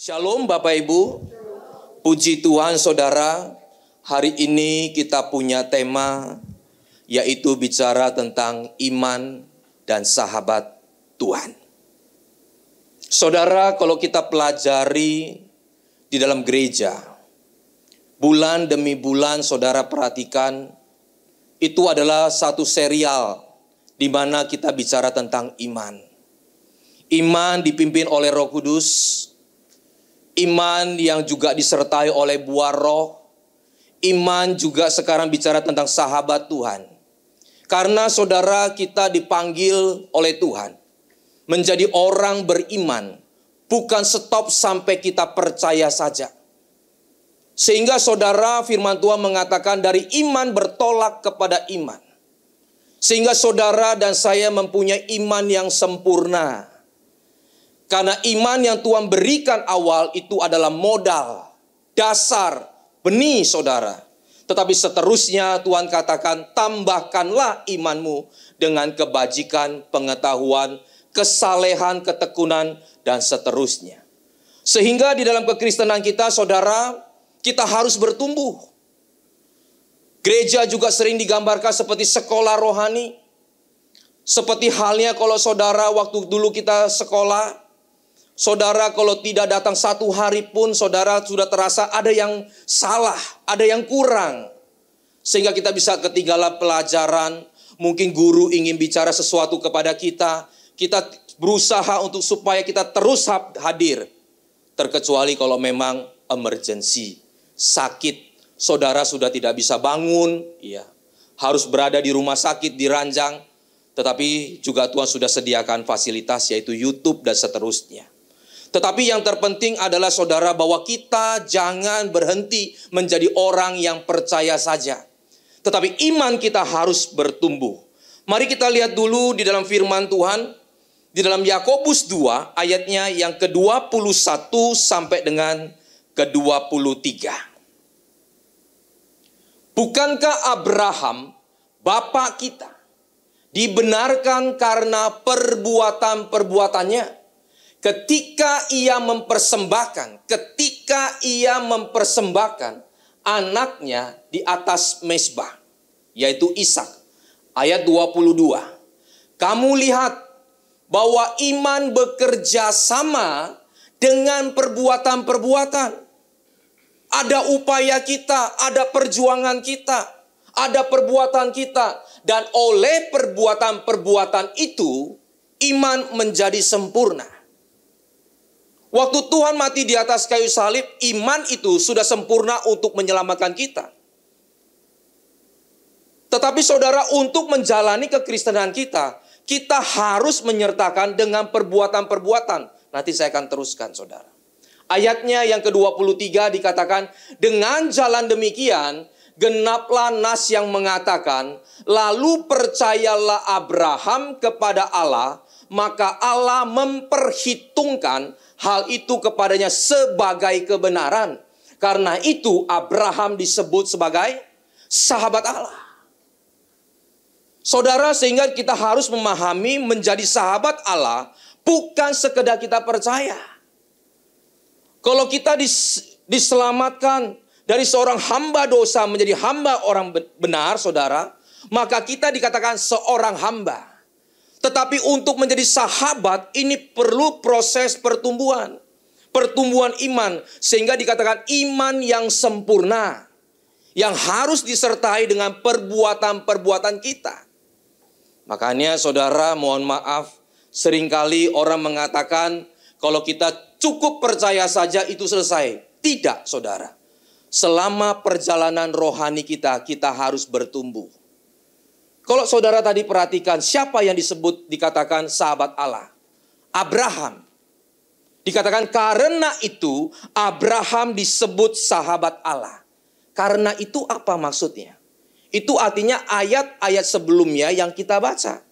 Shalom Bapak Ibu. Puji Tuhan Saudara, hari ini kita punya tema yaitu bicara tentang iman dan sahabat Tuhan. Saudara, kalau kita pelajari di dalam gereja, bulan demi bulan Saudara perhatikan itu adalah satu serial di mana kita bicara tentang iman. Iman dipimpin oleh Roh Kudus, Iman yang juga disertai oleh buah roh. Iman juga sekarang bicara tentang sahabat Tuhan. Karena saudara kita dipanggil oleh Tuhan. Menjadi orang beriman. Bukan stop sampai kita percaya saja. Sehingga saudara firman Tuhan mengatakan dari iman bertolak kepada iman. Sehingga saudara dan saya mempunyai iman yang sempurna. Karena iman yang Tuhan berikan awal itu adalah modal, dasar, benih saudara. Tetapi seterusnya Tuhan katakan, tambahkanlah imanmu dengan kebajikan, pengetahuan, kesalehan, ketekunan, dan seterusnya. Sehingga di dalam kekristenan kita, saudara, kita harus bertumbuh. Gereja juga sering digambarkan seperti sekolah rohani. Seperti halnya kalau saudara waktu dulu kita sekolah, Saudara kalau tidak datang satu hari pun saudara sudah terasa ada yang salah, ada yang kurang. Sehingga kita bisa ketinggalan pelajaran, mungkin guru ingin bicara sesuatu kepada kita, kita berusaha untuk supaya kita terus hadir. Terkecuali kalau memang emergency, sakit, saudara sudah tidak bisa bangun, ya. Harus berada di rumah sakit, di ranjang, tetapi juga Tuhan sudah sediakan fasilitas yaitu YouTube dan seterusnya. Tetapi yang terpenting adalah saudara bahwa kita jangan berhenti menjadi orang yang percaya saja. Tetapi iman kita harus bertumbuh. Mari kita lihat dulu di dalam firman Tuhan di dalam Yakobus 2 ayatnya yang ke-21 sampai dengan ke-23. Bukankah Abraham bapak kita dibenarkan karena perbuatan-perbuatannya? ketika ia mempersembahkan, ketika ia mempersembahkan anaknya di atas mesbah, yaitu Ishak. Ayat 22. Kamu lihat bahwa iman bekerja sama dengan perbuatan-perbuatan. Ada upaya kita, ada perjuangan kita, ada perbuatan kita. Dan oleh perbuatan-perbuatan itu, iman menjadi sempurna. Waktu Tuhan mati di atas kayu salib, iman itu sudah sempurna untuk menyelamatkan kita. Tetapi saudara, untuk menjalani kekristenan kita, kita harus menyertakan dengan perbuatan-perbuatan. Nanti saya akan teruskan saudara. Ayatnya yang ke-23 dikatakan, Dengan jalan demikian, genaplah nas yang mengatakan, Lalu percayalah Abraham kepada Allah, maka Allah memperhitungkan hal itu kepadanya sebagai kebenaran. Karena itu Abraham disebut sebagai sahabat Allah. Saudara, sehingga kita harus memahami menjadi sahabat Allah bukan sekedar kita percaya. Kalau kita diselamatkan dari seorang hamba dosa menjadi hamba orang benar, saudara, maka kita dikatakan seorang hamba. Tetapi untuk menjadi sahabat ini perlu proses pertumbuhan. Pertumbuhan iman sehingga dikatakan iman yang sempurna yang harus disertai dengan perbuatan-perbuatan kita. Makanya saudara mohon maaf seringkali orang mengatakan kalau kita cukup percaya saja itu selesai. Tidak saudara. Selama perjalanan rohani kita kita harus bertumbuh kalau saudara tadi perhatikan siapa yang disebut dikatakan sahabat Allah? Abraham. Dikatakan karena itu Abraham disebut sahabat Allah. Karena itu apa maksudnya? Itu artinya ayat-ayat sebelumnya yang kita baca.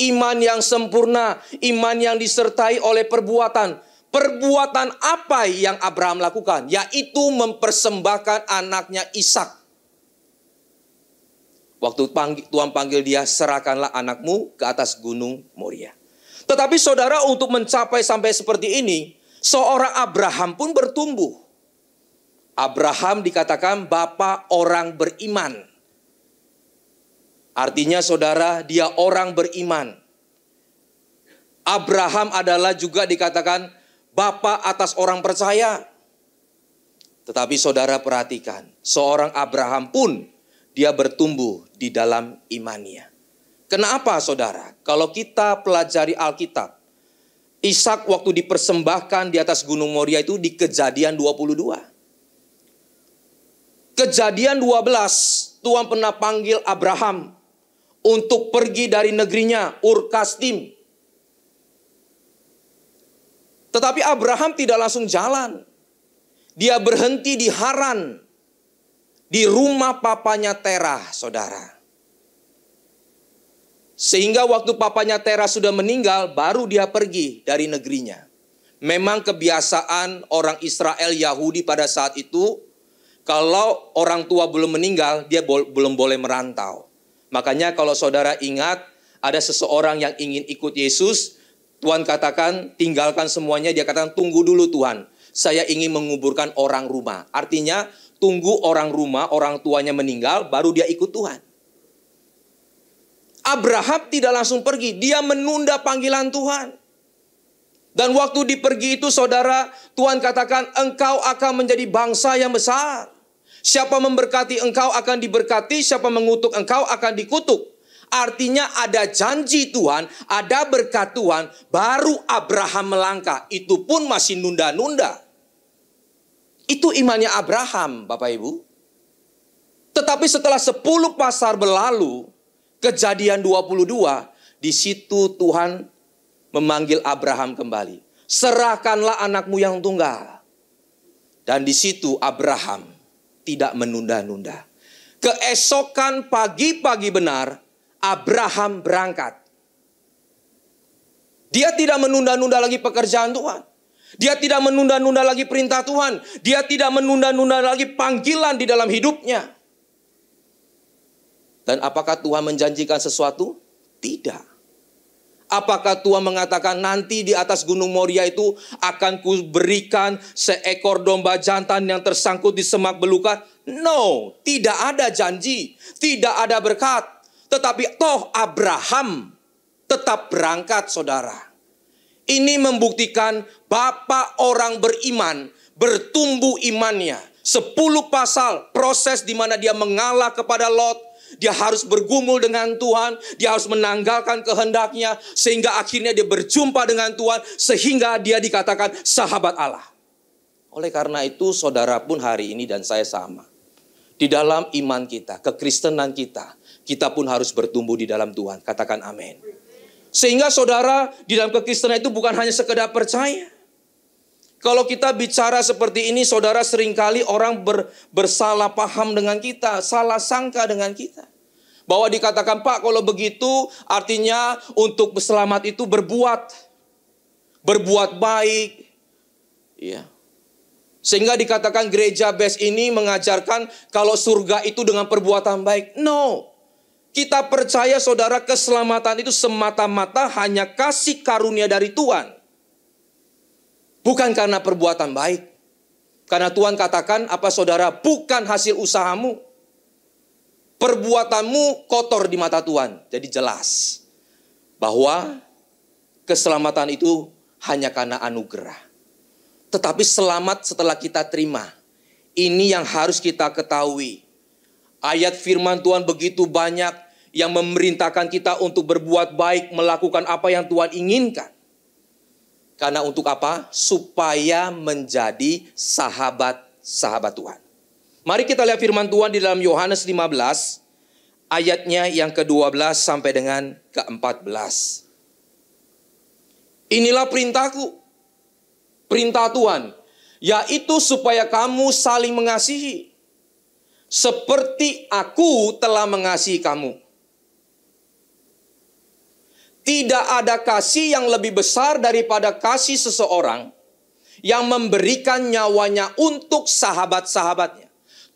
Iman yang sempurna, iman yang disertai oleh perbuatan. Perbuatan apa yang Abraham lakukan? Yaitu mempersembahkan anaknya Ishak Waktu panggil, Tuhan panggil dia, serahkanlah anakmu ke atas gunung Moria. Tetapi saudara untuk mencapai sampai seperti ini, seorang Abraham pun bertumbuh. Abraham dikatakan bapa orang beriman. Artinya saudara, dia orang beriman. Abraham adalah juga dikatakan bapa atas orang percaya. Tetapi saudara perhatikan, seorang Abraham pun dia bertumbuh di dalam imannya. Kenapa saudara? Kalau kita pelajari Alkitab, Ishak waktu dipersembahkan di atas Gunung Moria itu di kejadian 22. Kejadian 12, Tuhan pernah panggil Abraham untuk pergi dari negerinya, Urkastim. Tetapi Abraham tidak langsung jalan. Dia berhenti di Haran, di rumah papanya Terah, saudara. Sehingga waktu papanya Terah sudah meninggal, baru dia pergi dari negerinya. Memang kebiasaan orang Israel Yahudi pada saat itu, kalau orang tua belum meninggal, dia bol belum boleh merantau. Makanya kalau saudara ingat, ada seseorang yang ingin ikut Yesus, Tuhan katakan tinggalkan semuanya, dia katakan tunggu dulu Tuhan. Saya ingin menguburkan orang rumah. Artinya tunggu orang rumah, orang tuanya meninggal, baru dia ikut Tuhan. Abraham tidak langsung pergi, dia menunda panggilan Tuhan. Dan waktu dipergi itu saudara, Tuhan katakan, engkau akan menjadi bangsa yang besar. Siapa memberkati engkau akan diberkati, siapa mengutuk engkau akan dikutuk. Artinya ada janji Tuhan, ada berkat Tuhan, baru Abraham melangkah. Itu pun masih nunda-nunda. Itu imannya Abraham, Bapak Ibu. Tetapi setelah 10 pasar berlalu, kejadian 22, di situ Tuhan memanggil Abraham kembali. Serahkanlah anakmu yang tunggal. Dan di situ Abraham tidak menunda-nunda. Keesokan pagi-pagi benar, Abraham berangkat. Dia tidak menunda-nunda lagi pekerjaan Tuhan. Dia tidak menunda-nunda lagi perintah Tuhan. Dia tidak menunda-nunda lagi panggilan di dalam hidupnya. Dan apakah Tuhan menjanjikan sesuatu? Tidak. Apakah Tuhan mengatakan nanti di atas Gunung Moria itu akan kuberikan seekor domba jantan yang tersangkut di semak belukar? No, tidak ada janji, tidak ada berkat. Tetapi toh Abraham tetap berangkat saudara. Ini membuktikan Bapak orang beriman bertumbuh imannya. Sepuluh pasal proses di mana dia mengalah kepada Lot. Dia harus bergumul dengan Tuhan. Dia harus menanggalkan kehendaknya. Sehingga akhirnya dia berjumpa dengan Tuhan. Sehingga dia dikatakan sahabat Allah. Oleh karena itu saudara pun hari ini dan saya sama. Di dalam iman kita, kekristenan kita. Kita pun harus bertumbuh di dalam Tuhan. Katakan amin. Sehingga saudara di dalam kekristenan itu bukan hanya sekedar percaya. Kalau kita bicara seperti ini, saudara seringkali orang ber, bersalah paham dengan kita, salah sangka dengan kita. Bahwa dikatakan, Pak, kalau begitu artinya untuk selamat itu berbuat. Berbuat baik. Ya. Sehingga dikatakan gereja base ini mengajarkan kalau surga itu dengan perbuatan baik. No, kita percaya saudara keselamatan itu semata-mata hanya kasih karunia dari Tuhan. Bukan karena perbuatan baik. Karena Tuhan katakan apa saudara bukan hasil usahamu. Perbuatanmu kotor di mata Tuhan. Jadi jelas bahwa keselamatan itu hanya karena anugerah. Tetapi selamat setelah kita terima. Ini yang harus kita ketahui Ayat firman Tuhan begitu banyak yang memerintahkan kita untuk berbuat baik, melakukan apa yang Tuhan inginkan. Karena untuk apa? Supaya menjadi sahabat-sahabat Tuhan. Mari kita lihat firman Tuhan di dalam Yohanes 15 ayatnya yang ke-12 sampai dengan ke-14. Inilah perintahku, perintah Tuhan, yaitu supaya kamu saling mengasihi seperti aku telah mengasihi kamu. Tidak ada kasih yang lebih besar daripada kasih seseorang yang memberikan nyawanya untuk sahabat-sahabatnya.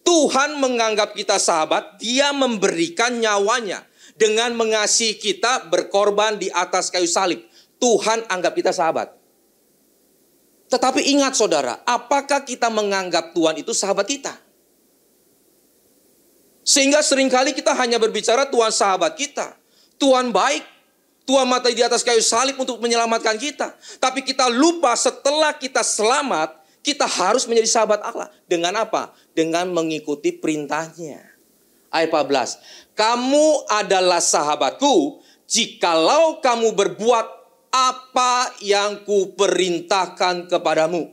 Tuhan menganggap kita sahabat, Dia memberikan nyawanya dengan mengasihi kita berkorban di atas kayu salib. Tuhan anggap kita sahabat. Tetapi ingat saudara, apakah kita menganggap Tuhan itu sahabat kita? Sehingga seringkali kita hanya berbicara Tuhan sahabat kita. Tuhan baik. Tuhan mata di atas kayu salib untuk menyelamatkan kita. Tapi kita lupa setelah kita selamat, kita harus menjadi sahabat Allah. Dengan apa? Dengan mengikuti perintahnya. Ayat 14. Kamu adalah sahabatku jikalau kamu berbuat apa yang kuperintahkan kepadamu.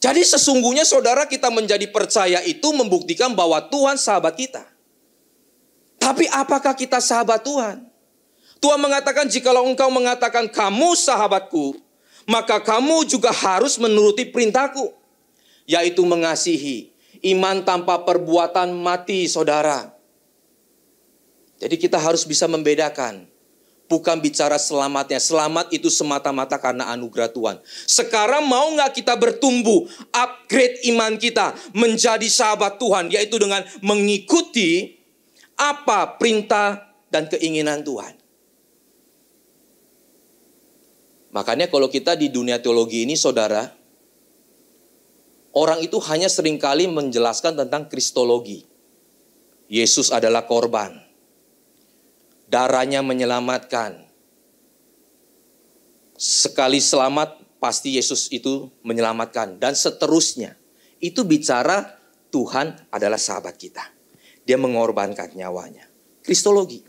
Jadi sesungguhnya saudara kita menjadi percaya itu membuktikan bahwa Tuhan sahabat kita. Tapi apakah kita sahabat Tuhan? Tuhan mengatakan jikalau engkau mengatakan kamu sahabatku, maka kamu juga harus menuruti perintahku. Yaitu mengasihi. Iman tanpa perbuatan mati saudara. Jadi kita harus bisa membedakan bukan bicara selamatnya. Selamat itu semata-mata karena anugerah Tuhan. Sekarang mau nggak kita bertumbuh, upgrade iman kita menjadi sahabat Tuhan, yaitu dengan mengikuti apa perintah dan keinginan Tuhan. Makanya kalau kita di dunia teologi ini saudara, orang itu hanya seringkali menjelaskan tentang kristologi. Yesus adalah korban darahnya menyelamatkan. Sekali selamat, pasti Yesus itu menyelamatkan. Dan seterusnya, itu bicara Tuhan adalah sahabat kita. Dia mengorbankan nyawanya. Kristologi.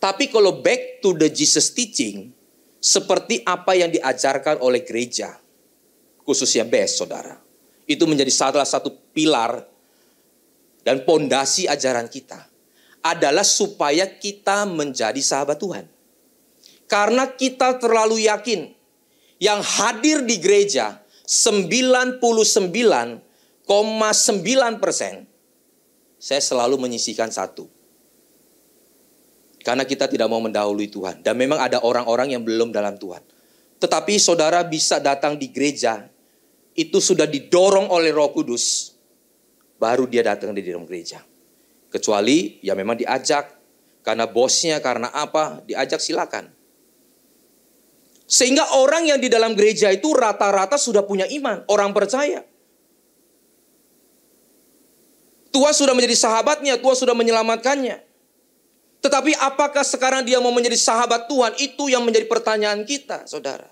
Tapi kalau back to the Jesus teaching, seperti apa yang diajarkan oleh gereja, khususnya BES, saudara. Itu menjadi salah satu pilar dan pondasi ajaran kita adalah supaya kita menjadi sahabat Tuhan. Karena kita terlalu yakin yang hadir di gereja 99,9 persen. Saya selalu menyisihkan satu. Karena kita tidak mau mendahului Tuhan. Dan memang ada orang-orang yang belum dalam Tuhan. Tetapi saudara bisa datang di gereja. Itu sudah didorong oleh roh kudus. Baru dia datang di dalam gereja. Kecuali ya memang diajak karena bosnya, karena apa, diajak silakan. Sehingga orang yang di dalam gereja itu rata-rata sudah punya iman, orang percaya. tua sudah menjadi sahabatnya, tua sudah menyelamatkannya. Tetapi apakah sekarang dia mau menjadi sahabat Tuhan? Itu yang menjadi pertanyaan kita, saudara.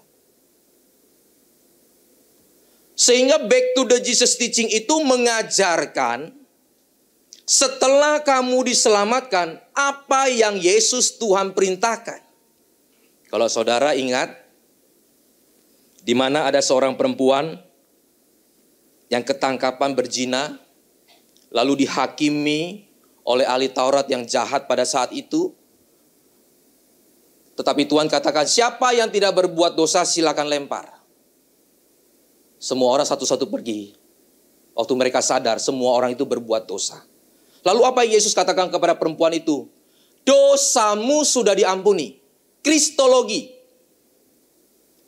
Sehingga back to the Jesus teaching itu mengajarkan setelah kamu diselamatkan, apa yang Yesus Tuhan perintahkan? Kalau saudara ingat, di mana ada seorang perempuan yang ketangkapan berzina, lalu dihakimi oleh ahli Taurat yang jahat pada saat itu. Tetapi Tuhan katakan, siapa yang tidak berbuat dosa silakan lempar. Semua orang satu-satu pergi. Waktu mereka sadar, semua orang itu berbuat dosa. Lalu apa yang Yesus katakan kepada perempuan itu? Dosamu sudah diampuni. Kristologi.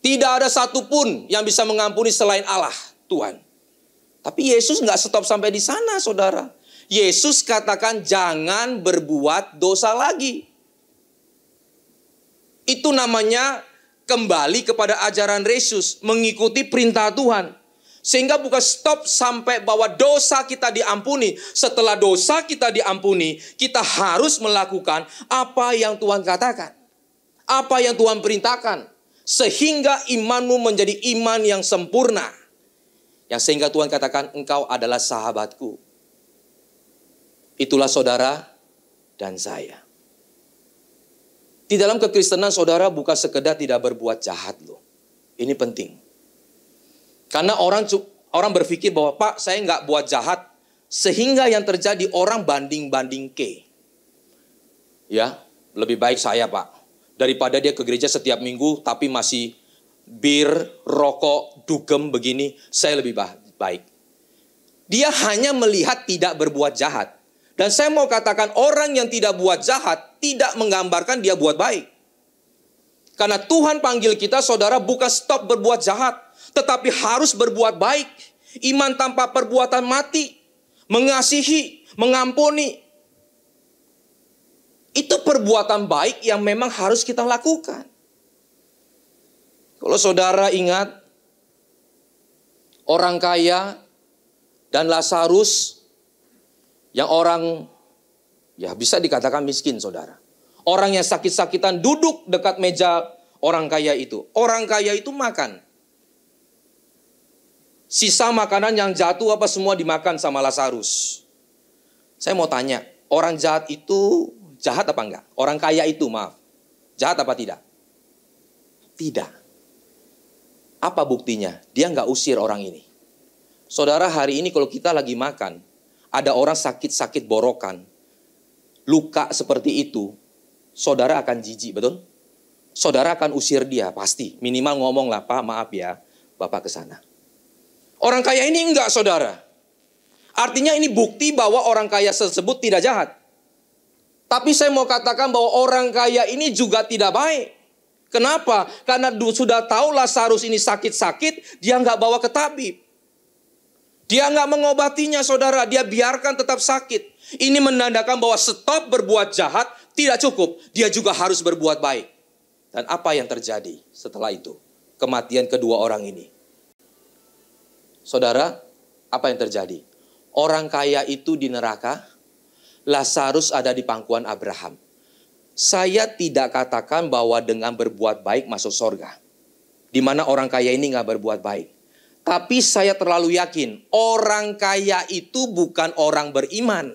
Tidak ada satupun yang bisa mengampuni selain Allah, Tuhan. Tapi Yesus nggak stop sampai di sana, saudara. Yesus katakan jangan berbuat dosa lagi. Itu namanya kembali kepada ajaran Yesus, mengikuti perintah Tuhan. Sehingga bukan stop sampai bahwa dosa kita diampuni. Setelah dosa kita diampuni, kita harus melakukan apa yang Tuhan katakan. Apa yang Tuhan perintahkan. Sehingga imanmu menjadi iman yang sempurna. Yang sehingga Tuhan katakan, engkau adalah sahabatku. Itulah saudara dan saya. Di dalam kekristenan saudara bukan sekedar tidak berbuat jahat loh. Ini penting. Karena orang orang berpikir bahwa Pak saya nggak buat jahat sehingga yang terjadi orang banding banding ke. Ya lebih baik saya Pak daripada dia ke gereja setiap minggu tapi masih bir, rokok, dugem begini, saya lebih baik. Dia hanya melihat tidak berbuat jahat. Dan saya mau katakan orang yang tidak buat jahat tidak menggambarkan dia buat baik. Karena Tuhan panggil kita saudara bukan stop berbuat jahat tetapi harus berbuat baik. Iman tanpa perbuatan mati, mengasihi, mengampuni. Itu perbuatan baik yang memang harus kita lakukan. Kalau saudara ingat, orang kaya dan Lazarus yang orang ya bisa dikatakan miskin saudara. Orang yang sakit-sakitan duduk dekat meja orang kaya itu. Orang kaya itu makan sisa makanan yang jatuh apa semua dimakan sama Lazarus. Saya mau tanya, orang jahat itu jahat apa enggak? Orang kaya itu, maaf. Jahat apa tidak? Tidak. Apa buktinya? Dia enggak usir orang ini. Saudara, hari ini kalau kita lagi makan, ada orang sakit-sakit borokan, luka seperti itu, saudara akan jijik, betul? Saudara akan usir dia, pasti. Minimal ngomonglah, lah, Pak, maaf ya, Bapak ke sana Orang kaya ini enggak saudara. Artinya ini bukti bahwa orang kaya tersebut tidak jahat. Tapi saya mau katakan bahwa orang kaya ini juga tidak baik. Kenapa? Karena sudah tahu Lazarus ini sakit-sakit, dia nggak bawa ke tabib. Dia nggak mengobatinya saudara, dia biarkan tetap sakit. Ini menandakan bahwa stop berbuat jahat tidak cukup. Dia juga harus berbuat baik. Dan apa yang terjadi setelah itu? Kematian kedua orang ini. Saudara, apa yang terjadi? Orang kaya itu di neraka, Lazarus ada di pangkuan Abraham. Saya tidak katakan bahwa dengan berbuat baik masuk sorga. Di mana orang kaya ini nggak berbuat baik. Tapi saya terlalu yakin, orang kaya itu bukan orang beriman.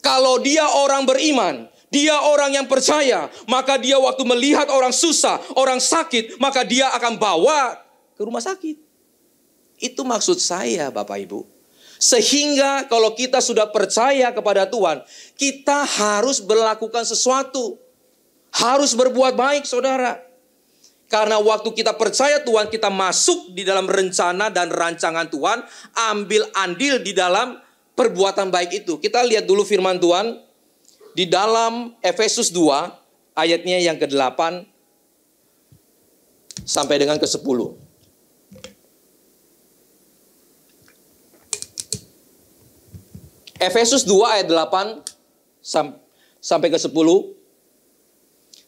Kalau dia orang beriman, dia orang yang percaya, maka dia waktu melihat orang susah, orang sakit, maka dia akan bawa ke rumah sakit. Itu maksud saya, Bapak Ibu. Sehingga kalau kita sudah percaya kepada Tuhan, kita harus melakukan sesuatu. Harus berbuat baik, Saudara. Karena waktu kita percaya Tuhan, kita masuk di dalam rencana dan rancangan Tuhan, ambil andil di dalam perbuatan baik itu. Kita lihat dulu firman Tuhan di dalam Efesus 2 ayatnya yang ke-8 sampai dengan ke-10. Efesus 2 ayat 8 sampai ke 10.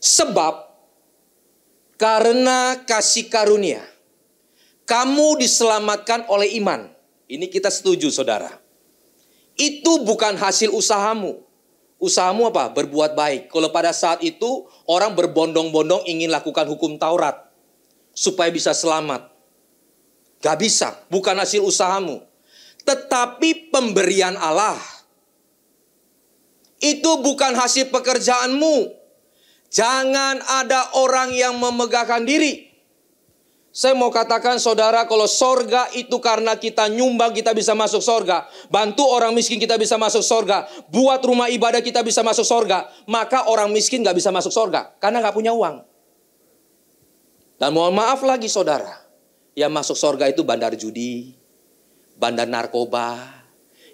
Sebab karena kasih karunia kamu diselamatkan oleh iman. Ini kita setuju saudara. Itu bukan hasil usahamu. Usahamu apa? Berbuat baik. Kalau pada saat itu orang berbondong-bondong ingin lakukan hukum Taurat supaya bisa selamat. Gak bisa, bukan hasil usahamu. Tetapi pemberian Allah itu bukan hasil pekerjaanmu. Jangan ada orang yang memegahkan diri. Saya mau katakan saudara kalau sorga itu karena kita nyumbang kita bisa masuk sorga. Bantu orang miskin kita bisa masuk sorga. Buat rumah ibadah kita bisa masuk sorga. Maka orang miskin gak bisa masuk sorga. Karena gak punya uang. Dan mohon maaf lagi saudara. Yang masuk sorga itu bandar judi bandar narkoba,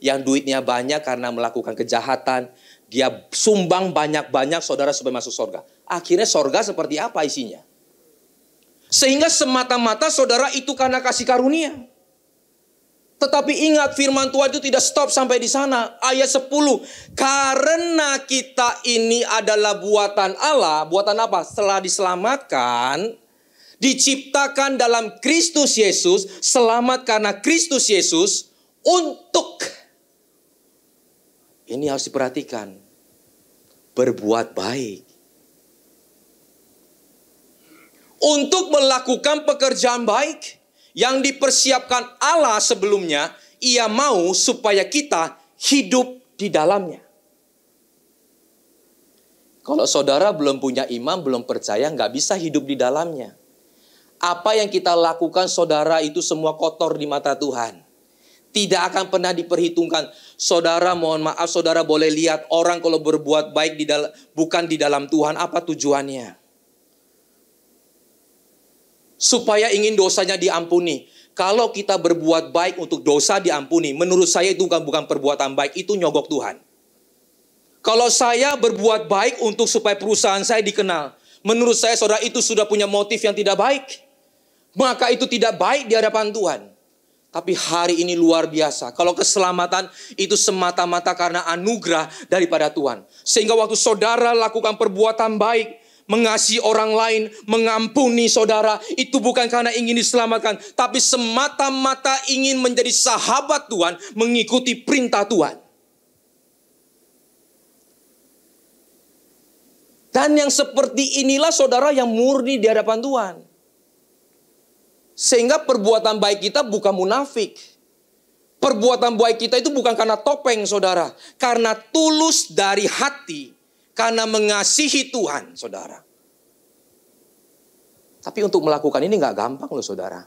yang duitnya banyak karena melakukan kejahatan, dia sumbang banyak-banyak saudara supaya masuk surga. Akhirnya surga seperti apa isinya? Sehingga semata-mata saudara itu karena kasih karunia. Tetapi ingat firman Tuhan itu tidak stop sampai di sana. Ayat 10. Karena kita ini adalah buatan Allah. Buatan apa? Setelah diselamatkan diciptakan dalam Kristus Yesus, selamat karena Kristus Yesus untuk ini harus diperhatikan. Berbuat baik. Untuk melakukan pekerjaan baik yang dipersiapkan Allah sebelumnya, Ia mau supaya kita hidup di dalamnya. Kalau saudara belum punya iman, belum percaya, nggak bisa hidup di dalamnya apa yang kita lakukan saudara itu semua kotor di mata Tuhan. Tidak akan pernah diperhitungkan. Saudara mohon maaf, saudara boleh lihat orang kalau berbuat baik di dalam, bukan di dalam Tuhan, apa tujuannya? Supaya ingin dosanya diampuni. Kalau kita berbuat baik untuk dosa diampuni, menurut saya itu bukan, bukan perbuatan baik, itu nyogok Tuhan. Kalau saya berbuat baik untuk supaya perusahaan saya dikenal, menurut saya saudara itu sudah punya motif yang tidak baik maka itu tidak baik di hadapan Tuhan. Tapi hari ini luar biasa. Kalau keselamatan itu semata-mata karena anugerah daripada Tuhan. Sehingga waktu saudara lakukan perbuatan baik, mengasihi orang lain, mengampuni saudara, itu bukan karena ingin diselamatkan, tapi semata-mata ingin menjadi sahabat Tuhan, mengikuti perintah Tuhan. Dan yang seperti inilah saudara yang murni di hadapan Tuhan. Sehingga perbuatan baik kita bukan munafik. Perbuatan baik kita itu bukan karena topeng saudara. Karena tulus dari hati. Karena mengasihi Tuhan saudara. Tapi untuk melakukan ini nggak gampang loh saudara.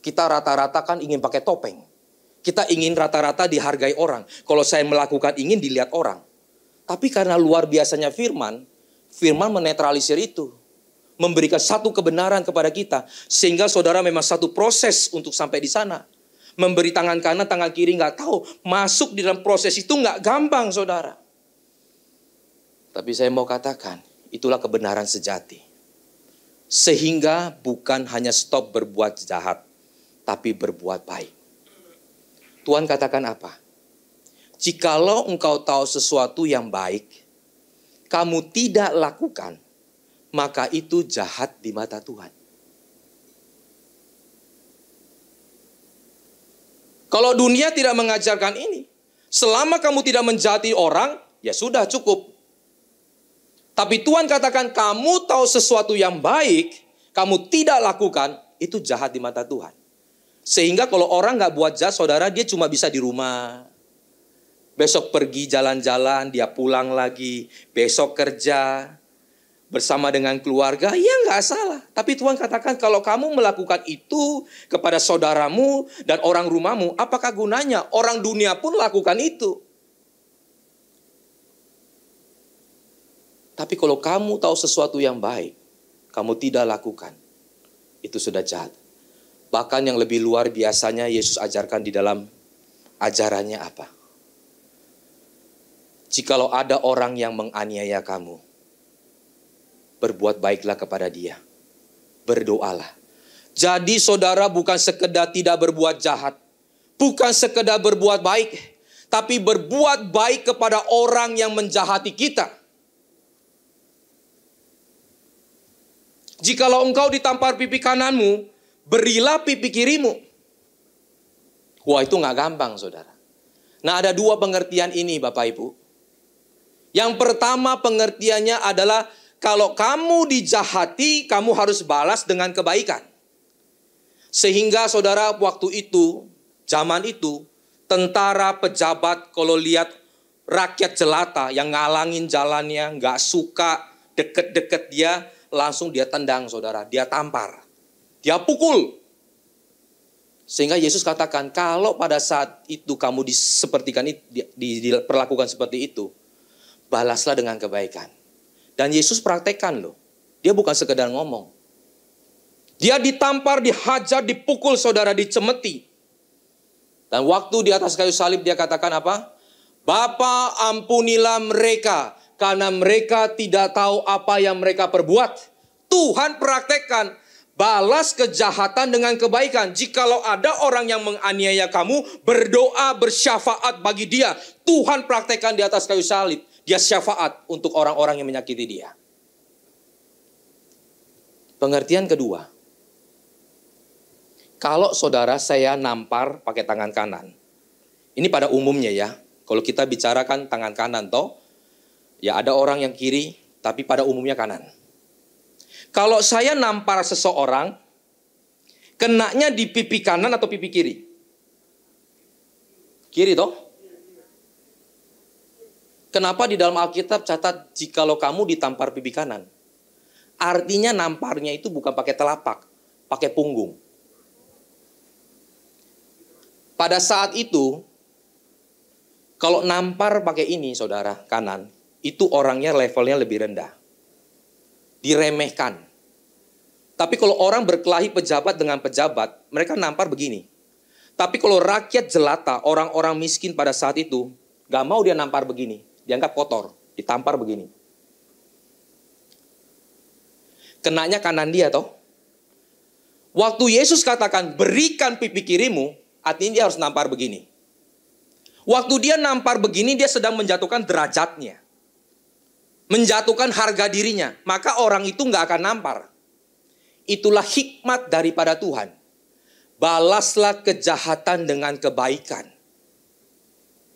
Kita rata-rata kan ingin pakai topeng. Kita ingin rata-rata dihargai orang. Kalau saya melakukan ingin dilihat orang. Tapi karena luar biasanya firman, firman menetralisir itu memberikan satu kebenaran kepada kita. Sehingga saudara memang satu proses untuk sampai di sana. Memberi tangan kanan, tangan kiri nggak tahu. Masuk di dalam proses itu nggak gampang saudara. Tapi saya mau katakan, itulah kebenaran sejati. Sehingga bukan hanya stop berbuat jahat, tapi berbuat baik. Tuhan katakan apa? Jikalau engkau tahu sesuatu yang baik, kamu tidak lakukan, maka itu jahat di mata Tuhan. Kalau dunia tidak mengajarkan ini, selama kamu tidak menjati orang, ya sudah cukup. Tapi Tuhan katakan kamu tahu sesuatu yang baik, kamu tidak lakukan, itu jahat di mata Tuhan. Sehingga kalau orang nggak buat jahat, saudara dia cuma bisa di rumah. Besok pergi jalan-jalan, dia pulang lagi. Besok kerja, bersama dengan keluarga, ya nggak salah. Tapi Tuhan katakan kalau kamu melakukan itu kepada saudaramu dan orang rumahmu, apakah gunanya? Orang dunia pun lakukan itu. Tapi kalau kamu tahu sesuatu yang baik, kamu tidak lakukan, itu sudah jahat. Bahkan yang lebih luar biasanya Yesus ajarkan di dalam ajarannya apa? Jikalau ada orang yang menganiaya kamu, berbuat baiklah kepada dia. Berdoalah. Jadi saudara bukan sekedar tidak berbuat jahat. Bukan sekedar berbuat baik. Tapi berbuat baik kepada orang yang menjahati kita. Jikalau engkau ditampar pipi kananmu, berilah pipi kirimu. Wah itu gak gampang saudara. Nah ada dua pengertian ini Bapak Ibu. Yang pertama pengertiannya adalah kalau kamu dijahati, kamu harus balas dengan kebaikan. Sehingga saudara waktu itu, zaman itu, tentara, pejabat, kalau lihat rakyat jelata yang ngalangin jalannya, nggak suka, deket-deket dia, langsung dia tendang saudara, dia tampar, dia pukul. Sehingga Yesus katakan, kalau pada saat itu kamu disepertikan, diperlakukan seperti itu, balaslah dengan kebaikan. Dan Yesus praktekkan loh. Dia bukan sekedar ngomong. Dia ditampar, dihajar, dipukul saudara, dicemeti. Dan waktu di atas kayu salib dia katakan apa? Bapa ampunilah mereka karena mereka tidak tahu apa yang mereka perbuat. Tuhan praktekkan balas kejahatan dengan kebaikan. Jikalau ada orang yang menganiaya kamu, berdoa bersyafaat bagi dia. Tuhan praktekkan di atas kayu salib. Dia syafaat untuk orang-orang yang menyakiti dia. Pengertian kedua, kalau saudara saya nampar pakai tangan kanan, ini pada umumnya ya, kalau kita bicarakan tangan kanan toh, ya ada orang yang kiri, tapi pada umumnya kanan. Kalau saya nampar seseorang, kenaknya di pipi kanan atau pipi kiri? Kiri toh? Kenapa di dalam Alkitab catat jikalau kamu ditampar pipi kanan? Artinya namparnya itu bukan pakai telapak, pakai punggung. Pada saat itu, kalau nampar pakai ini, saudara, kanan, itu orangnya levelnya lebih rendah. Diremehkan. Tapi kalau orang berkelahi pejabat dengan pejabat, mereka nampar begini. Tapi kalau rakyat jelata, orang-orang miskin pada saat itu, gak mau dia nampar begini dianggap kotor, ditampar begini. Kenanya kanan dia toh. Waktu Yesus katakan berikan pipi kirimu, artinya dia harus nampar begini. Waktu dia nampar begini, dia sedang menjatuhkan derajatnya. Menjatuhkan harga dirinya. Maka orang itu nggak akan nampar. Itulah hikmat daripada Tuhan. Balaslah kejahatan dengan kebaikan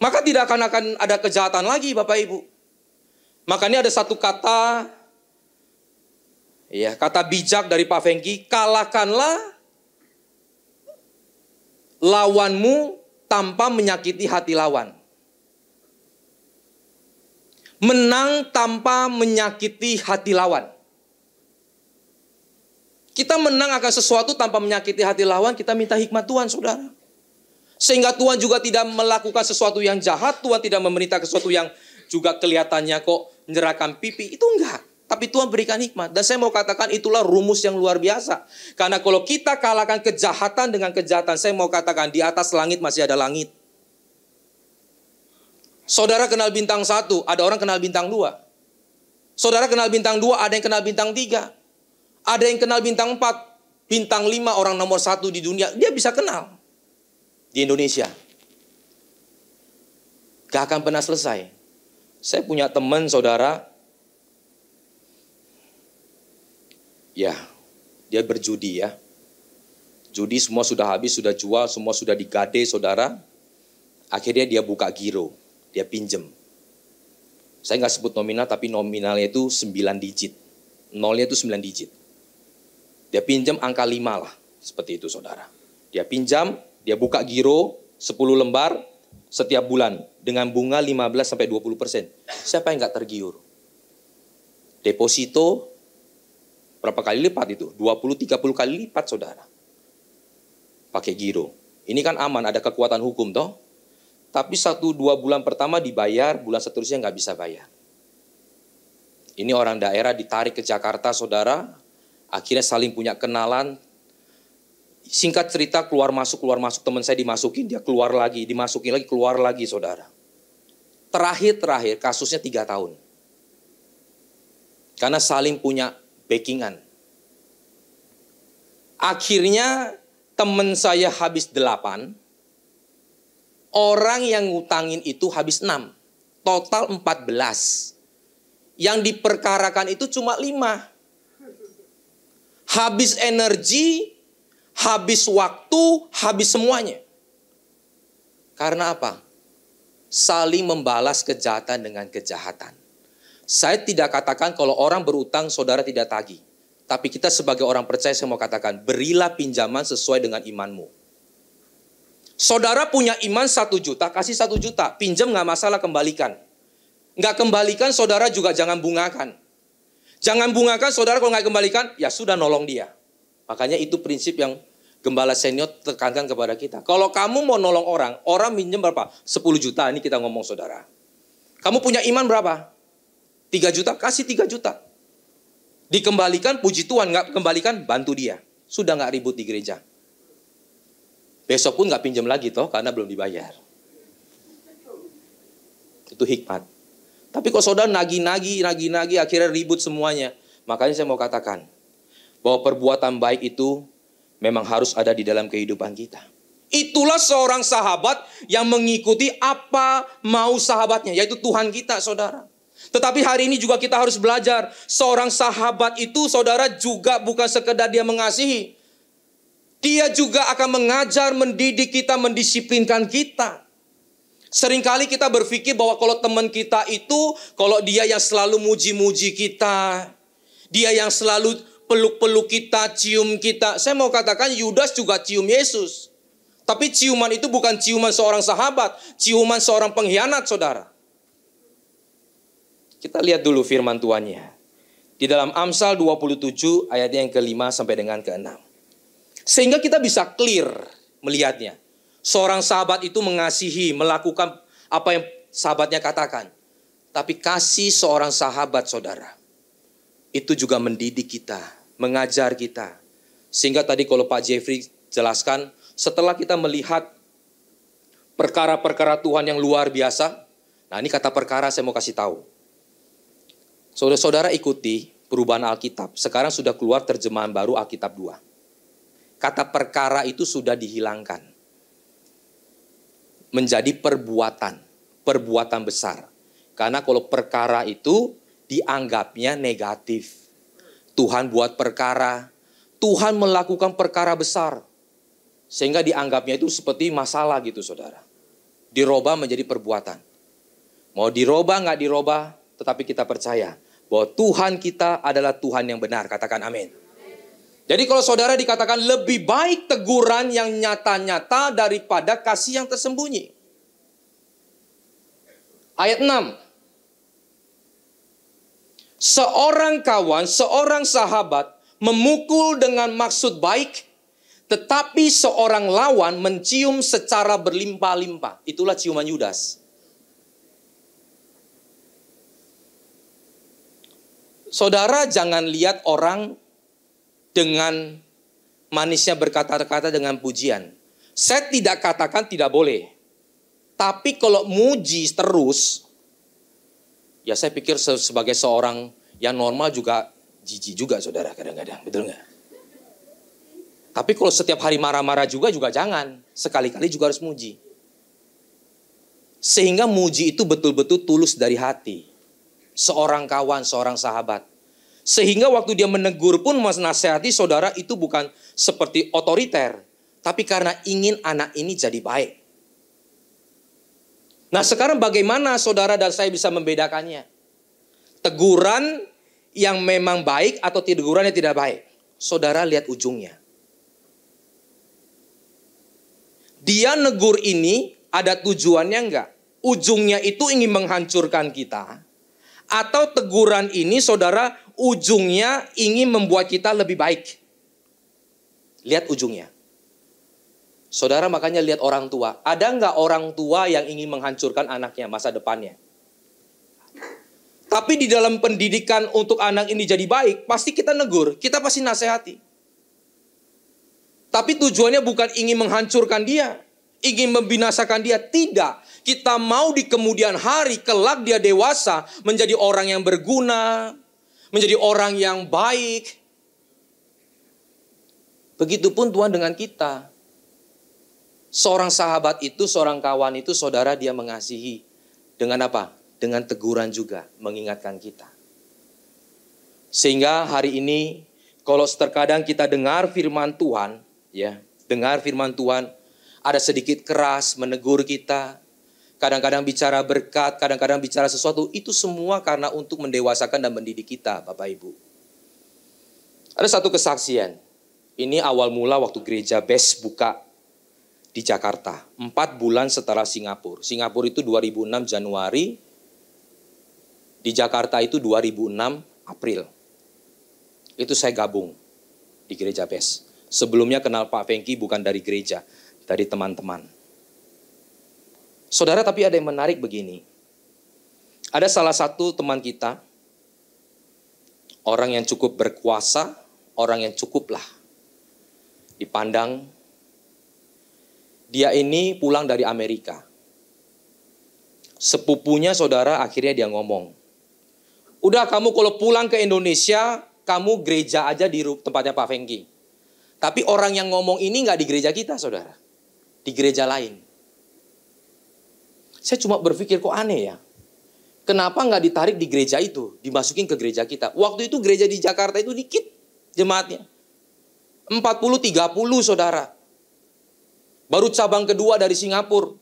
maka tidak akan akan ada kejahatan lagi Bapak Ibu. Makanya ada satu kata ya, kata bijak dari Pak Fengki, kalahkanlah lawanmu tanpa menyakiti hati lawan. Menang tanpa menyakiti hati lawan. Kita menang akan sesuatu tanpa menyakiti hati lawan, kita minta hikmat Tuhan, saudara. Sehingga Tuhan juga tidak melakukan sesuatu yang jahat, Tuhan tidak memerintah sesuatu yang juga kelihatannya kok menyerahkan pipi. Itu enggak. Tapi Tuhan berikan hikmat. Dan saya mau katakan itulah rumus yang luar biasa. Karena kalau kita kalahkan kejahatan dengan kejahatan, saya mau katakan di atas langit masih ada langit. Saudara kenal bintang satu, ada orang kenal bintang dua. Saudara kenal bintang dua, ada yang kenal bintang tiga. Ada yang kenal bintang empat, bintang lima orang nomor satu di dunia. Dia bisa kenal di Indonesia. Gak akan pernah selesai. Saya punya teman, saudara, ya, dia berjudi ya. Judi semua sudah habis, sudah jual, semua sudah digade, saudara. Akhirnya dia buka giro, dia pinjem. Saya nggak sebut nominal, tapi nominalnya itu 9 digit. Nolnya itu 9 digit. Dia pinjam angka 5 lah, seperti itu saudara. Dia pinjam, dia buka giro 10 lembar setiap bulan dengan bunga 15 sampai 20 persen. Siapa yang nggak tergiur? Deposito berapa kali lipat itu? 20-30 kali lipat saudara. Pakai giro. Ini kan aman, ada kekuatan hukum toh. Tapi satu dua bulan pertama dibayar, bulan seterusnya nggak bisa bayar. Ini orang daerah ditarik ke Jakarta, saudara. Akhirnya saling punya kenalan, singkat cerita keluar masuk keluar masuk teman saya dimasukin dia keluar lagi dimasukin lagi keluar lagi saudara terakhir terakhir kasusnya tiga tahun karena saling punya backingan akhirnya teman saya habis delapan orang yang ngutangin itu habis enam total empat belas yang diperkarakan itu cuma lima habis energi habis waktu, habis semuanya. Karena apa? Saling membalas kejahatan dengan kejahatan. Saya tidak katakan kalau orang berutang saudara tidak tagih. Tapi kita sebagai orang percaya saya mau katakan, berilah pinjaman sesuai dengan imanmu. Saudara punya iman satu juta, kasih satu juta. Pinjam nggak masalah, kembalikan. Nggak kembalikan, saudara juga jangan bungakan. Jangan bungakan, saudara kalau nggak kembalikan, ya sudah nolong dia. Makanya itu prinsip yang gembala senior tekankan kepada kita. Kalau kamu mau nolong orang, orang minjem berapa? 10 juta, ini kita ngomong saudara. Kamu punya iman berapa? 3 juta, kasih 3 juta. Dikembalikan, puji Tuhan, nggak kembalikan, bantu dia. Sudah nggak ribut di gereja. Besok pun nggak pinjam lagi toh, karena belum dibayar. Itu hikmat. Tapi kok saudara nagi-nagi, nagi-nagi, akhirnya ribut semuanya. Makanya saya mau katakan, bahwa perbuatan baik itu memang harus ada di dalam kehidupan kita. Itulah seorang sahabat yang mengikuti apa mau sahabatnya, yaitu Tuhan kita, saudara. Tetapi hari ini juga kita harus belajar, seorang sahabat itu, saudara, juga bukan sekedar dia mengasihi. Dia juga akan mengajar, mendidik kita, mendisiplinkan kita. Seringkali kita berpikir bahwa kalau teman kita itu, kalau dia yang selalu muji-muji kita, dia yang selalu peluk-peluk kita, cium kita. Saya mau katakan Yudas juga cium Yesus. Tapi ciuman itu bukan ciuman seorang sahabat, ciuman seorang pengkhianat, saudara. Kita lihat dulu firman Tuannya. Di dalam Amsal 27 ayatnya yang kelima sampai dengan keenam. Sehingga kita bisa clear melihatnya. Seorang sahabat itu mengasihi, melakukan apa yang sahabatnya katakan. Tapi kasih seorang sahabat, saudara itu juga mendidik kita, mengajar kita. Sehingga tadi kalau Pak Jeffrey jelaskan, setelah kita melihat perkara-perkara Tuhan yang luar biasa, nah ini kata perkara saya mau kasih tahu. Saudara-saudara ikuti perubahan Alkitab. Sekarang sudah keluar terjemahan baru Alkitab 2. Kata perkara itu sudah dihilangkan. Menjadi perbuatan, perbuatan besar. Karena kalau perkara itu dianggapnya negatif. Tuhan buat perkara, Tuhan melakukan perkara besar. Sehingga dianggapnya itu seperti masalah gitu saudara. Diroba menjadi perbuatan. Mau diroba nggak diroba, tetapi kita percaya bahwa Tuhan kita adalah Tuhan yang benar. Katakan amin. Jadi kalau saudara dikatakan lebih baik teguran yang nyata-nyata daripada kasih yang tersembunyi. Ayat 6 seorang kawan, seorang sahabat memukul dengan maksud baik, tetapi seorang lawan mencium secara berlimpah-limpah. Itulah ciuman Yudas. Saudara jangan lihat orang dengan manisnya berkata-kata dengan pujian. Saya tidak katakan tidak boleh. Tapi kalau muji terus, ya saya pikir sebagai seorang yang normal juga jijik juga saudara kadang-kadang, betul nggak? Tapi kalau setiap hari marah-marah juga juga jangan, sekali-kali juga harus muji. Sehingga muji itu betul-betul tulus dari hati. Seorang kawan, seorang sahabat. Sehingga waktu dia menegur pun menasehati saudara itu bukan seperti otoriter. Tapi karena ingin anak ini jadi baik. Nah sekarang bagaimana saudara dan saya bisa membedakannya? Teguran yang memang baik atau teguran yang tidak baik. Saudara lihat ujungnya. Dia negur ini ada tujuannya enggak? Ujungnya itu ingin menghancurkan kita. Atau teguran ini saudara ujungnya ingin membuat kita lebih baik. Lihat ujungnya. Saudara makanya lihat orang tua. Ada nggak orang tua yang ingin menghancurkan anaknya masa depannya? Tapi di dalam pendidikan untuk anak ini jadi baik, pasti kita negur, kita pasti nasihati. Tapi tujuannya bukan ingin menghancurkan dia, ingin membinasakan dia, tidak. Kita mau di kemudian hari kelak dia dewasa menjadi orang yang berguna, menjadi orang yang baik. Begitupun Tuhan dengan kita seorang sahabat itu, seorang kawan itu, saudara dia mengasihi. Dengan apa? Dengan teguran juga, mengingatkan kita. Sehingga hari ini, kalau terkadang kita dengar firman Tuhan, ya, dengar firman Tuhan, ada sedikit keras menegur kita, kadang-kadang bicara berkat, kadang-kadang bicara sesuatu, itu semua karena untuk mendewasakan dan mendidik kita, Bapak Ibu. Ada satu kesaksian, ini awal mula waktu gereja Best buka di Jakarta. Empat bulan setelah Singapura. Singapura itu 2006 Januari, di Jakarta itu 2006 April. Itu saya gabung di gereja BES. Sebelumnya kenal Pak Fengki bukan dari gereja, dari teman-teman. Saudara, tapi ada yang menarik begini. Ada salah satu teman kita, orang yang cukup berkuasa, orang yang cukup lah dipandang dia ini pulang dari Amerika. Sepupunya saudara akhirnya dia ngomong. Udah kamu kalau pulang ke Indonesia, kamu gereja aja di tempatnya Pak Fengki. Tapi orang yang ngomong ini nggak di gereja kita, saudara. Di gereja lain. Saya cuma berpikir kok aneh ya. Kenapa nggak ditarik di gereja itu, dimasukin ke gereja kita? Waktu itu gereja di Jakarta itu dikit jemaatnya. 40-30 saudara. Baru cabang kedua dari Singapura.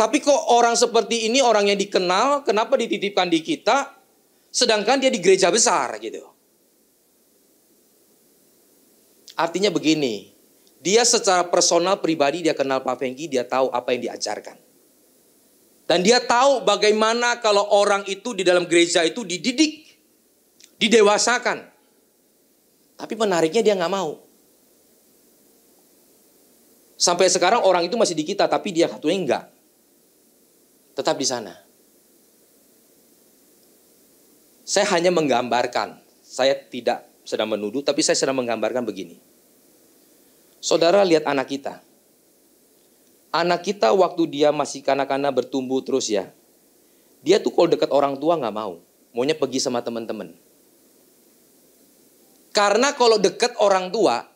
Tapi kok orang seperti ini orang yang dikenal, kenapa dititipkan di kita, sedangkan dia di gereja besar gitu. Artinya begini, dia secara personal pribadi dia kenal Pak Fengki, dia tahu apa yang diajarkan. Dan dia tahu bagaimana kalau orang itu di dalam gereja itu dididik, didewasakan. Tapi menariknya dia nggak mau. Sampai sekarang orang itu masih di kita, tapi dia katanya enggak. Tetap di sana. Saya hanya menggambarkan. Saya tidak sedang menuduh, tapi saya sedang menggambarkan begini. Saudara lihat anak kita. Anak kita waktu dia masih kanak-kanak bertumbuh terus ya. Dia tuh kalau dekat orang tua nggak mau. Maunya pergi sama teman-teman. Karena kalau dekat orang tua,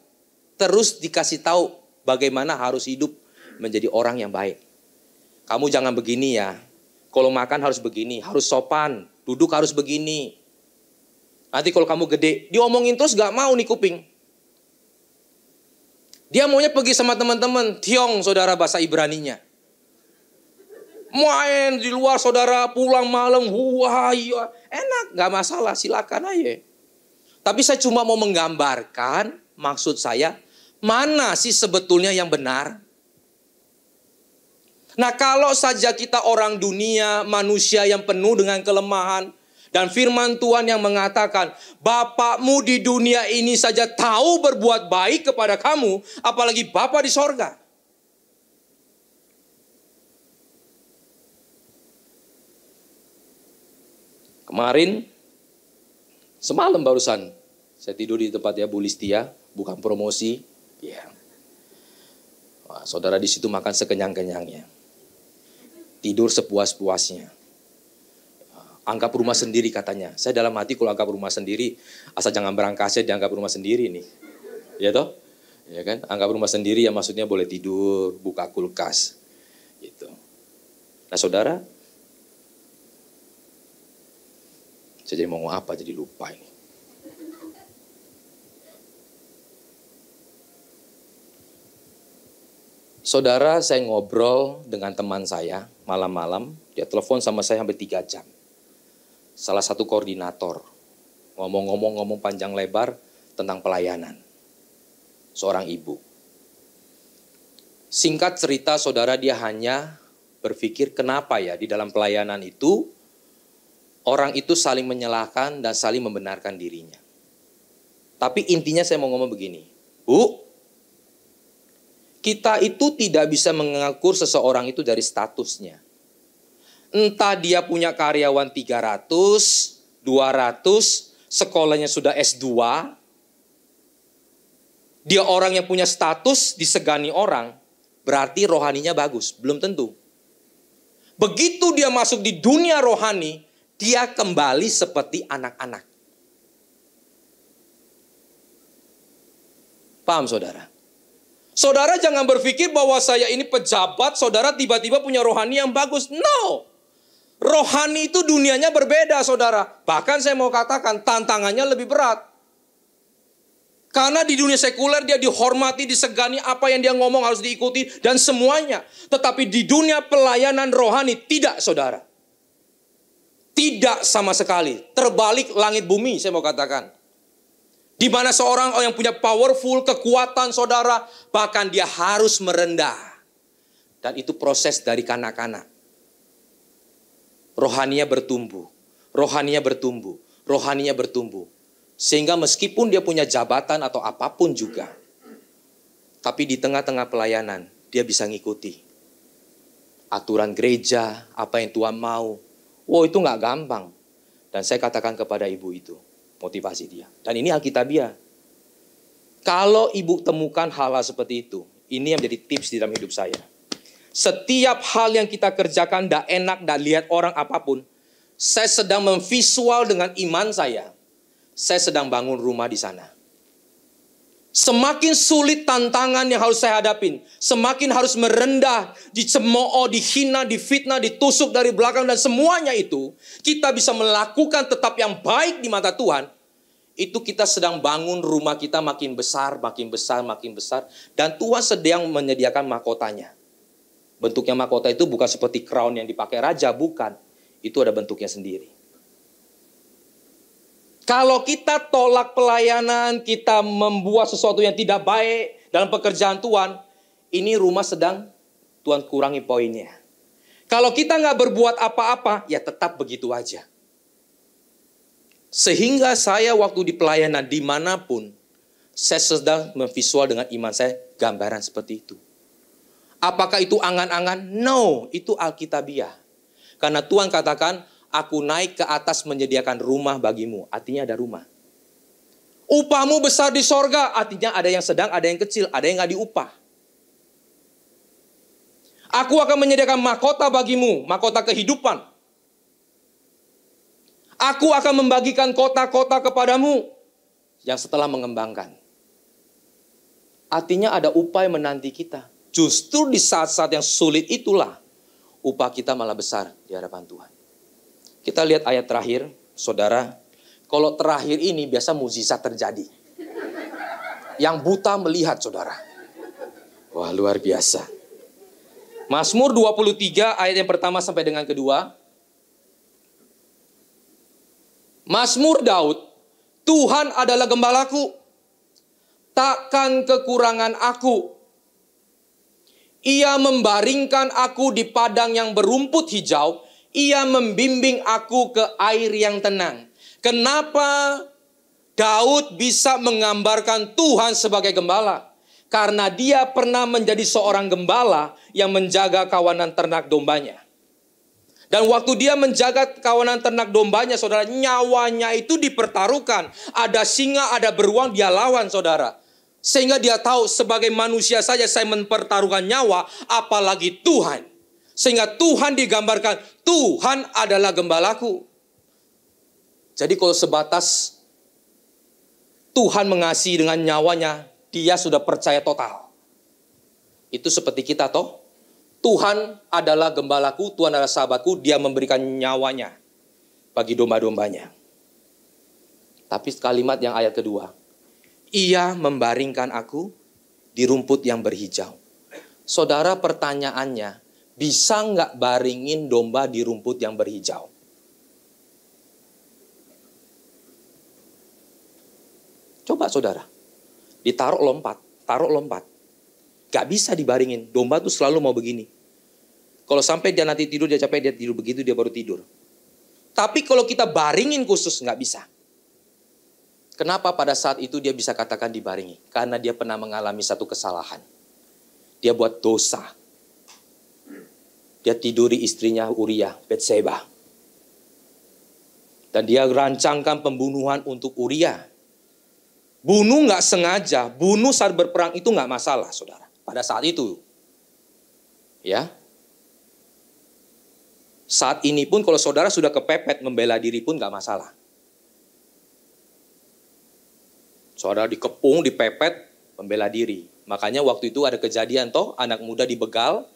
terus dikasih tahu bagaimana harus hidup menjadi orang yang baik. Kamu jangan begini ya. Kalau makan harus begini, harus sopan, duduk harus begini. Nanti kalau kamu gede, diomongin terus gak mau nih kuping. Dia maunya pergi sama teman-teman, tiong saudara bahasa Ibraninya. Main di luar saudara, pulang malam, wah iya, enak, gak masalah, silakan aja. Tapi saya cuma mau menggambarkan maksud saya mana sih sebetulnya yang benar? Nah, kalau saja kita orang dunia, manusia yang penuh dengan kelemahan, dan firman Tuhan yang mengatakan, "Bapakmu di dunia ini saja tahu berbuat baik kepada kamu, apalagi Bapak di sorga." Kemarin, semalam barusan, saya tidur di tempat ya Bu Listia, bukan promosi, Ya. Wah, saudara di situ makan sekenyang-kenyangnya. Tidur sepuas-puasnya. Ah, anggap rumah sendiri katanya. Saya dalam hati kalau anggap rumah sendiri, asal jangan berangkasnya dianggap rumah sendiri nih. Ya toh? Ya kan? Anggap rumah sendiri ya maksudnya boleh tidur, buka kulkas. Gitu. Nah saudara, saya jadi mau apa jadi lupa ini. Saudara, saya ngobrol dengan teman saya malam-malam. Dia telepon sama saya sampai tiga jam. Salah satu koordinator. Ngomong-ngomong-ngomong panjang lebar tentang pelayanan. Seorang ibu. Singkat cerita, saudara dia hanya berpikir kenapa ya di dalam pelayanan itu orang itu saling menyalahkan dan saling membenarkan dirinya. Tapi intinya saya mau ngomong begini. Bu, kita itu tidak bisa mengukur seseorang itu dari statusnya. Entah dia punya karyawan 300, 200, sekolahnya sudah S2, dia orang yang punya status disegani orang, berarti rohaninya bagus, belum tentu. Begitu dia masuk di dunia rohani, dia kembali seperti anak-anak. Paham saudara? Saudara jangan berpikir bahwa saya ini pejabat, saudara tiba-tiba punya rohani yang bagus. No. Rohani itu dunianya berbeda, saudara. Bahkan saya mau katakan tantangannya lebih berat. Karena di dunia sekuler dia dihormati, disegani, apa yang dia ngomong harus diikuti dan semuanya. Tetapi di dunia pelayanan rohani tidak, saudara. Tidak sama sekali. Terbalik langit bumi, saya mau katakan. Di mana seorang yang punya powerful kekuatan saudara, bahkan dia harus merendah. Dan itu proses dari kanak-kanak. Rohaninya bertumbuh, rohaninya bertumbuh, rohaninya bertumbuh. Sehingga meskipun dia punya jabatan atau apapun juga, tapi di tengah-tengah pelayanan dia bisa ngikuti. Aturan gereja, apa yang Tuhan mau. Wow itu nggak gampang. Dan saya katakan kepada ibu itu, motivasi dia. Dan ini Alkitabiah. Kalau ibu temukan hal-hal seperti itu, ini yang menjadi tips di dalam hidup saya. Setiap hal yang kita kerjakan tidak enak, tidak lihat orang apapun, saya sedang memvisual dengan iman saya. Saya sedang bangun rumah di sana. Semakin sulit tantangan yang harus saya hadapin, semakin harus merendah, dicemooh, dihina, difitnah, ditusuk dari belakang dan semuanya itu, kita bisa melakukan tetap yang baik di mata Tuhan itu kita sedang bangun rumah kita makin besar, makin besar, makin besar. Dan Tuhan sedang menyediakan mahkotanya. Bentuknya mahkota itu bukan seperti crown yang dipakai raja, bukan. Itu ada bentuknya sendiri. Kalau kita tolak pelayanan, kita membuat sesuatu yang tidak baik dalam pekerjaan Tuhan, ini rumah sedang Tuhan kurangi poinnya. Kalau kita nggak berbuat apa-apa, ya tetap begitu aja. Sehingga saya waktu di pelayanan dimanapun, saya sedang memvisual dengan iman saya gambaran seperti itu. Apakah itu angan-angan? No, itu Alkitabiah. Karena Tuhan katakan, aku naik ke atas menyediakan rumah bagimu. Artinya ada rumah. Upahmu besar di sorga. Artinya ada yang sedang, ada yang kecil, ada yang nggak diupah. Aku akan menyediakan mahkota bagimu, mahkota kehidupan Aku akan membagikan kota-kota kepadamu yang setelah mengembangkan. Artinya ada upaya menanti kita. Justru di saat-saat yang sulit itulah upah kita malah besar di hadapan Tuhan. Kita lihat ayat terakhir, saudara. Kalau terakhir ini biasa mujizat terjadi. Yang buta melihat, saudara. Wah, luar biasa. Mazmur 23 ayat yang pertama sampai dengan kedua. Masmur Daud, Tuhan adalah gembalaku, takkan kekurangan aku. Ia membaringkan aku di padang yang berumput hijau, ia membimbing aku ke air yang tenang. Kenapa Daud bisa menggambarkan Tuhan sebagai gembala? Karena dia pernah menjadi seorang gembala yang menjaga kawanan ternak dombanya. Dan waktu dia menjaga kawanan ternak dombanya, saudara, nyawanya itu dipertaruhkan. Ada singa, ada beruang, dia lawan, saudara. Sehingga dia tahu sebagai manusia saja saya mempertaruhkan nyawa, apalagi Tuhan. Sehingga Tuhan digambarkan, Tuhan adalah gembalaku. Jadi kalau sebatas Tuhan mengasihi dengan nyawanya, dia sudah percaya total. Itu seperti kita toh. Tuhan adalah gembalaku, Tuhan adalah sahabatku, dia memberikan nyawanya bagi domba-dombanya. Tapi kalimat yang ayat kedua, ia membaringkan aku di rumput yang berhijau. Saudara pertanyaannya, bisa nggak baringin domba di rumput yang berhijau? Coba saudara, ditaruh lompat, taruh lompat. Gak bisa dibaringin, domba tuh selalu mau begini. Kalau sampai dia nanti tidur, dia capek, dia tidur begitu, dia baru tidur. Tapi kalau kita baringin khusus, nggak bisa. Kenapa pada saat itu dia bisa katakan dibaringi? Karena dia pernah mengalami satu kesalahan. Dia buat dosa. Dia tiduri istrinya Uria, Betseba. Dan dia rancangkan pembunuhan untuk Uria. Bunuh nggak sengaja, bunuh saat berperang itu nggak masalah, saudara. Pada saat itu, ya, saat ini pun kalau saudara sudah kepepet membela diri pun gak masalah. Saudara dikepung, dipepet, membela diri. Makanya waktu itu ada kejadian toh anak muda dibegal,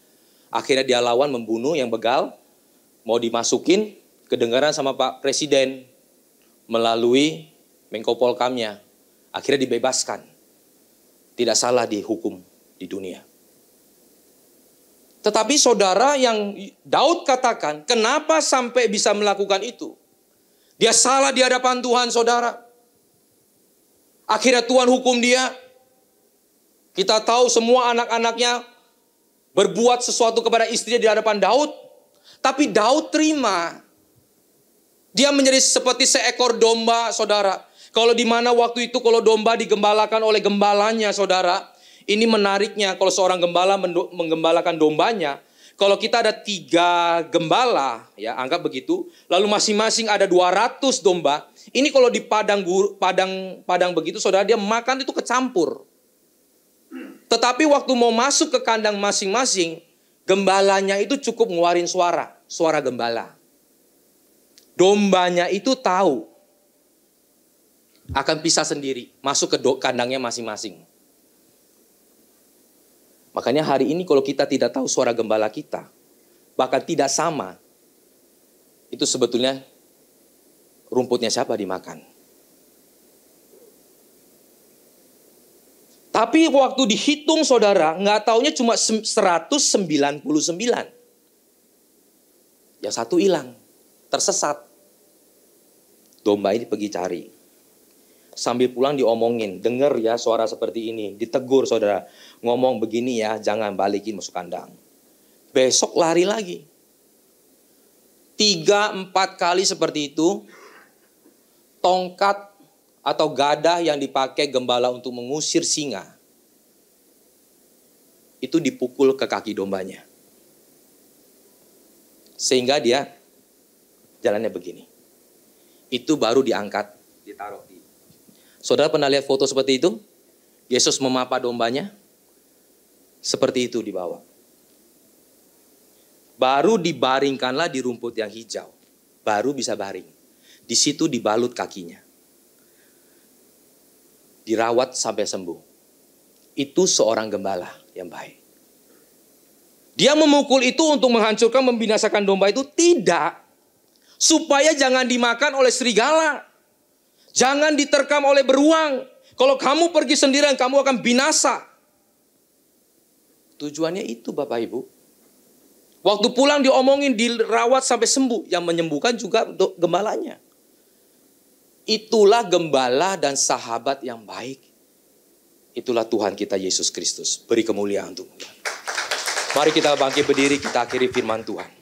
akhirnya dia lawan membunuh yang begal, mau dimasukin kedengaran sama Pak Presiden melalui Menko Polkamnya. Akhirnya dibebaskan. Tidak salah dihukum di dunia. Tetapi saudara yang Daud katakan, kenapa sampai bisa melakukan itu? Dia salah di hadapan Tuhan, saudara. Akhirnya Tuhan hukum dia. Kita tahu semua anak-anaknya berbuat sesuatu kepada istrinya di hadapan Daud. Tapi Daud terima. Dia menjadi seperti seekor domba, saudara. Kalau di mana waktu itu kalau domba digembalakan oleh gembalanya, saudara. Ini menariknya kalau seorang gembala menggembalakan dombanya, kalau kita ada tiga gembala, ya anggap begitu, lalu masing-masing ada 200 domba, ini kalau di padang padang padang begitu saudara dia makan itu kecampur. Tetapi waktu mau masuk ke kandang masing-masing, gembalanya itu cukup ngeluarin suara, suara gembala. Dombanya itu tahu akan pisah sendiri, masuk ke kandangnya masing-masing. Makanya hari ini kalau kita tidak tahu suara gembala kita, bahkan tidak sama, itu sebetulnya rumputnya siapa dimakan. Tapi waktu dihitung saudara, nggak taunya cuma 199. Yang satu hilang, tersesat. Domba ini pergi cari sambil pulang diomongin, dengar ya suara seperti ini, ditegur saudara, ngomong begini ya, jangan balikin masuk kandang. Besok lari lagi. Tiga, empat kali seperti itu, tongkat atau gadah yang dipakai gembala untuk mengusir singa, itu dipukul ke kaki dombanya. Sehingga dia jalannya begini. Itu baru diangkat, ditaruh Saudara pernah lihat foto seperti itu? Yesus memapa dombanya? Seperti itu di bawah. Baru dibaringkanlah di rumput yang hijau. Baru bisa baring. Di situ dibalut kakinya. Dirawat sampai sembuh. Itu seorang gembala yang baik. Dia memukul itu untuk menghancurkan, membinasakan domba itu? Tidak. Supaya jangan dimakan oleh serigala. Jangan diterkam oleh beruang. Kalau kamu pergi sendirian, kamu akan binasa. Tujuannya itu Bapak Ibu. Waktu pulang diomongin, dirawat sampai sembuh. Yang menyembuhkan juga untuk gembalanya. Itulah gembala dan sahabat yang baik. Itulah Tuhan kita Yesus Kristus. Beri kemuliaan untuk Tuhan. Mari kita bangkit berdiri, kita akhiri firman Tuhan.